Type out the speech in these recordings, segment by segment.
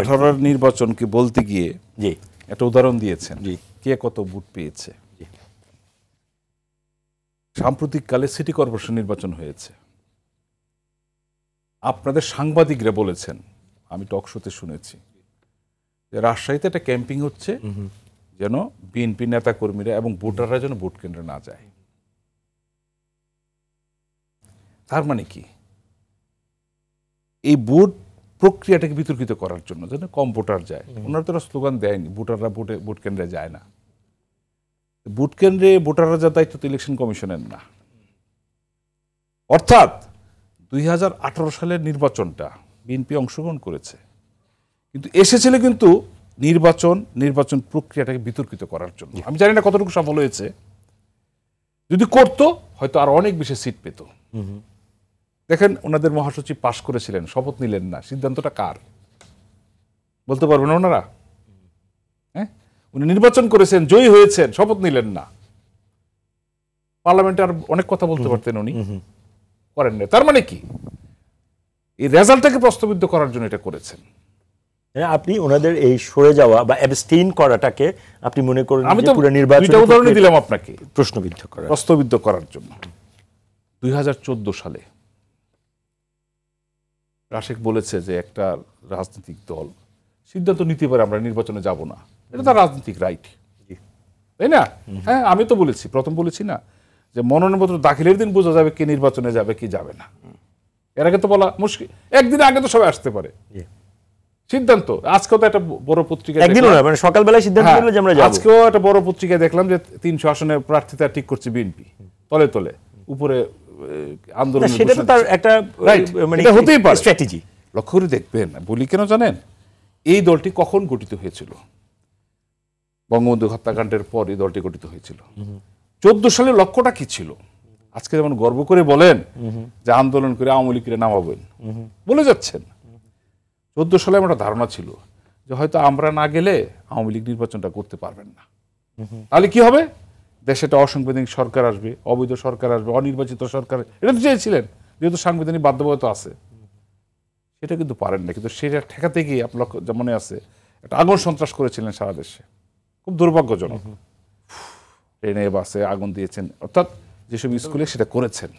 আঠারোর নির্বাচনকে বলতে গিয়ে জি একটা উদাহরণ দিয়েছেন কে কত পেয়েছে সাম্প্রতিককালে সিটি কর্পোরেশন নির্বাচন হয়েছে আপনাদের সাংবাদিকরা বলেছেন আমি টক শোতে শুনেছি যে রাজশাহীতে একটা ক্যাম্পিং হচ্ছে যেন বিএনপি নেতা কর্মীরা এবং ভোটাররা যেন ভোট কেন্দ্রে না যায় তার মানে কি এই ভোট প্রক্রিয়াটাকে বিতর্কিত করার জন্য যেন কম ভোটার যায় ওনারা তো স্লোগান দেয়নি ভোটাররা ভোটে ভোট কেন্দ্রে যায় না ভোট কেন্দ্রে ভোটাররা যা দায়িত্ব তো ইলেকশন কমিশনের না অর্থাৎ দুই সালের নির্বাচনটা বিএনপি অংশগ্রহণ করেছে কিন্তু এসেছিল কিন্তু নির্বাচন নির্বাচন প্রক্রিয়াটাকে বিতর্কিত করার জন্য আমি জানি না কতটুকু সফল হয়েছে যদি করতো হয়তো আর অনেক বেশি সিট পেত দেখেন ওনাদের মহাসচিব পাশ করেছিলেন শপথ নিলেন না সিদ্ধান্তটা কার বলতে পারবেন ওনারা হ্যাঁ উনি নির্বাচন করেছেন জয়ী হয়েছেন শপথ নিলেন না পার্লামেন্টে আর অনেক কথা বলতে পারতেন উনি করেন না তার মানে কি এই রেজাল্টটাকে প্রশ্নবিদ্ধ করার জন্য এটা করেছেন হ্যাঁ, আপনি ওনাদের এই সরে যাওয়া বা অ্যাবস্টেইন করাটাকে আপনি মনে করেন আমি তো নির্বাচন দুইটা উদাহরণ দিলাম আপনাকে প্রশ্নবিদ্ধ করা প্রশ্নবিদ্ধ করার জন্য দুই সালে রাশেক বলেছে যে একটা রাজনৈতিক দল সিদ্ধান্ত নিতে পারে আমরা নির্বাচনে যাব না এটা তার রাজনৈতিক রাইট তাই না হ্যাঁ আমি তো বলেছি প্রথম বলেছি না যে মনোনয়নপত্র দাখিলের দিন বোঝা যাবে কে নির্বাচনে যাবে কি যাবে না এর আগে তো বলা মুশকিল একদিন আগে তো সবাই আসতে পারে সিদ্ধান্ত আজকেও তো একটা বড় পত্রিকা একদিন মানে সকালবেলায় সিদ্ধান্ত হ্যাঁ, যে আমরা যাব আজকেও একটা বড় পত্রিকায় দেখলাম যে তিনশো আসনে প্রার্থীতা ঠিক করছে বিএনপি তলে তলে উপরে আন্দোলন সেটা তো তার একটা মানে হতেই পারে স্ট্র্যাটেজি লক্ষ্য করে দেখবেন বলি কেন জানেন এই দলটি কখন গঠিত হয়েছিল বঙ্গবন্ধু হত্যাকাণ্ডের পর এই দলটি গঠিত হয়েছিল চোদ্দ সালে লক্ষ্যটা কি ছিল আজকে যেমন গর্ব করে বলেন যে আন্দোলন করে আওয়ামী লীগের নামাবেন বলে যাচ্ছেন চোদ্দ সালে আমার ধারণা ছিল যে হয়তো আমরা না গেলে আওয়ামী লীগ নির্বাচনটা করতে পারবেন না তাহলে কি হবে দেশে একটা অসাংবিধানিক সরকার আসবে অবৈধ সরকার আসবে অনির্বাচিত সরকার এটা তো চেয়েছিলেন যেহেতু সাংবিধানিক বাধ্যবাধকতা আছে সেটা কিন্তু পারেন না কিন্তু সেটা ঠেকাতে গিয়ে আপনার মনে আছে একটা আগুন সন্ত্রাস করেছিলেন সারা দেশে খুব দুর্ভাগ্যজনক ট্রেনে বাসে আগুন দিয়েছেন অর্থাৎ যেসব স্কুলে সেটা করেছেন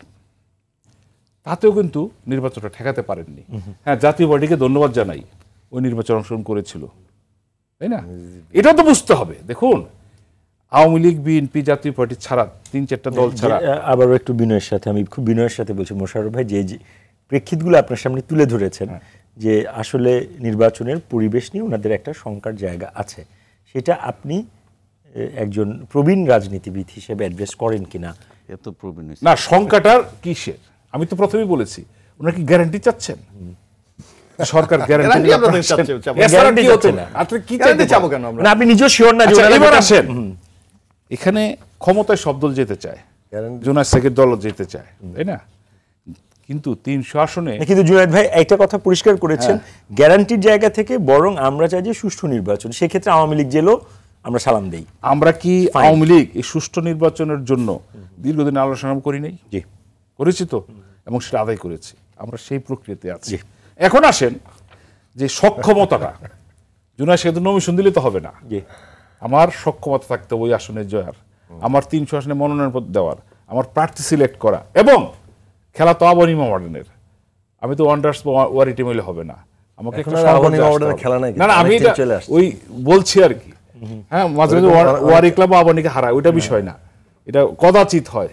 তাতেও কিন্তু নির্বাচনটা ঠেকাতে পারেননি হ্যাঁ জাতীয় পার্টিকে ধন্যবাদ জানাই ওই নির্বাচন অংশগ্রহণ করেছিল তাই না এটা তো বুঝতে হবে দেখুন আওয়ামী লীগ বিএনপি জাতীয় পার্টি ছাড়া তিন চারটা দল ছাড়া আবার একটু বিনয়ের সাথে আমি খুব বিনয়ের সাথে বলছি মোশারফ ভাই যে প্রেক্ষিতগুলো আপনার সামনে তুলে ধরেছেন হ্যাঁ। যে আসলে নির্বাচনের পরিবেশ নিয়ে ওনাদের একটা শঙ্কার জায়গা আছে সেটা আপনি একজন প্রবীণ রাজনীতিবিদ হিসেবে অ্যাড্রেস করেন কিনা এত প্রবীণ না শঙ্কাটার কিসের আমি তো প্রথমেই বলেছি ওনার কি গ্যারান্টি চাচ্ছেন সরকার গ্যারান্টি না কি কেন আপনি নিজেও শিওর না আচ্ছা, এবার আসেন এখানে ক্ষমতায় সব দল যেতে চায় জোনাস শেখের দল যেতে চায় তাই না কিন্তু তিনশো আসনে কিন্তু জুনায়দ ভাই একটা কথা পরিষ্কার করেছেন গ্যারান্টির জায়গা থেকে বরং আমরা চাই যে সুষ্ঠু নির্বাচন সেক্ষেত্রে আওয়ামী লীগ জেলও আমরা সালাম দেই আমরা কি আওয়ামী লীগ এই সুষ্ঠু নির্বাচনের জন্য দীর্ঘদিন আলোচনা করি নাই জি করেছি তো এবং সেটা আদায় করেছি আমরা সেই প্রক্রিয়াতে আছি এখন আসেন যে সক্ষমতাটা জুনায় শেখ নমিশন দিলে তো হবে না জি আমার সক্ষমতা থাকতে ওই আসনে জয়ার আমার তিনশো আসনে মনোনয়নপত্র দেওয়ার আমার প্রার্থী সিলেক্ট করা এবং খেলা তো আবনিমা মডার্নের আমি তো ওয়ান্ডার্স ওয়ারি টিম হলে হবে না আমাকে খেলা নাই না আমি ওই বলছি আর কি হ্যাঁ মাঝে মাঝে ওয়ারি ক্লাব আবানিকে হারায় ওইটা বিষয় না এটা কদাচিত হয়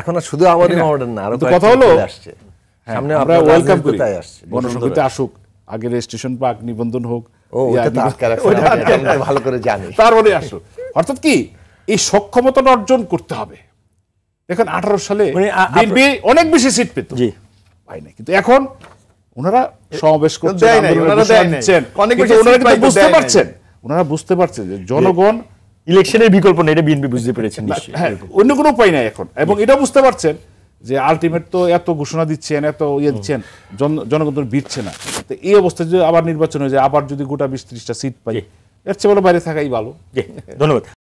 এখন আর শুধু আবানি মডার্ন না আরো কথা হলো হ্যাঁ, সামনে আমরা ওয়েলকাম করি আসছে গণসংহতি আসুক আগে রেজিস্ট্রেশন পাক নিবন্ধন হোক ভালো করে জানি তারপরে মানে আসো অর্থাৎ কি এই অর্জন করতে হবে দেখেন আঠারো সালে মানে অনেক বেশি সিট পেত পাই না কিন্তু এখন ওনারা সমাবেশ বুঝতে পারছেন ওনারা বুঝতে পারছেন যে জনগণ ইলেকশনের বিকল্প নেই এটা বিএনপি বুঝতে পেরেছেন হ্যাঁ, অন্য কোনো উপায় নাই এখন এবং এটা বুঝতে পারছেন যে আলটিমেট তো এত ঘোষণা দিচ্ছেন এত ইয়ে দিচ্ছেন জনগণ বিটছে না তো এই অবস্থায় যদি আবার নির্বাচন হয়ে যায় আবার যদি গোটা বিশ ত্রিশটা সিট পাই এর চেয়ে বলো বাইরে থাকাই ভালো ধন্যবাদ